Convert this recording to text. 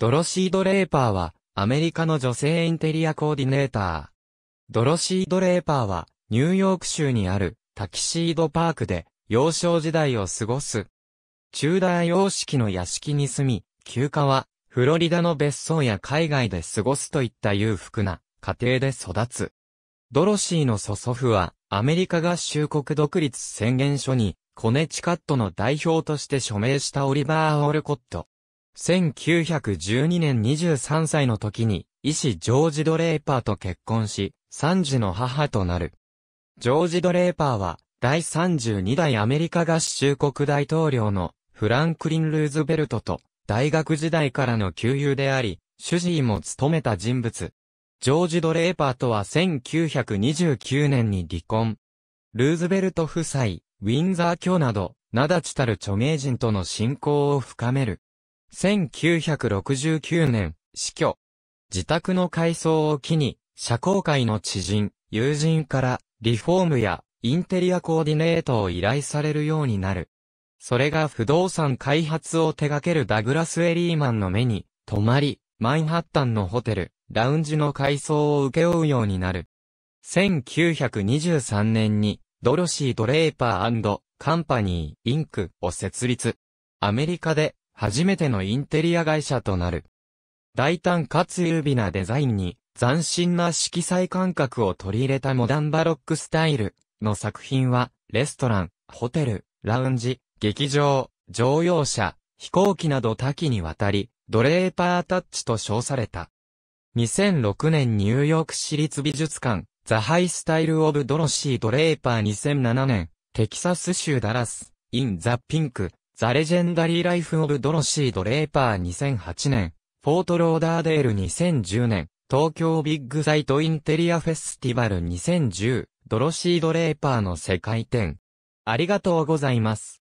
ドロシー・ドレーパーは、アメリカの女性インテリアコーディネーター。ドロシー・ドレーパーは、ニューヨーク州にあるタキシードパークで、幼少時代を過ごす。チューダー様式の屋敷に住み、休暇は、フロリダの別荘や海外で過ごすといった裕福な家庭で育つ。ドロシーの祖祖父は、アメリカ合衆国独立宣言書に、コネチカットの代表として署名したオリバー・オルコット。1912年23歳の時に、医師ジョージ・ドレーパーと結婚し、3児の母となる。ジョージ・ドレーパーは、第32代アメリカ合衆国大統領のフランクリン・ルーズベルトと大学時代からの旧友であり、主治医も務めた人物。ジョージ・ドレーパーとは1929年に離婚。ルーズベルト夫妻、ウィンザー卿など、名立ちたる著名人との親交を深める。1969年、死去。自宅の改装を機に、社交界の知人、友人から、リフォームや、インテリアコーディネートを依頼されるようになる。それが不動産開発を手掛けるダグラス・エリーマンの目に、泊まり、マンハッタンのホテル、ラウンジの改装を請け負うようになる。1923年に、ドロシー・ドレーパーカンパニー、インクを設立。アメリカで初めてのインテリア会社となる。大胆かつ優美なデザインに、斬新な色彩感覚を取り入れたモダンバロックスタイルの作品は、レストラン、ホテル、ラウンジ、劇場、乗用車、飛行機など多岐にわたり、ドレーパータッチと称された。2006年ニューヨーク市立美術館、ザ・ハイスタイル・オブ・ドロシー・ドレーパー2007年、テキサス州ダラス、イン・ザ・ピンク、ザ・レジェンダリー・ライフ・オブ・ドロシー・ド・レーパー2008年、フォート・ローダーデール2010年、東京ビッグサイトインテリアフェスティバル2010、ドロシー・ド・レーパーの世界展。ありがとうございます。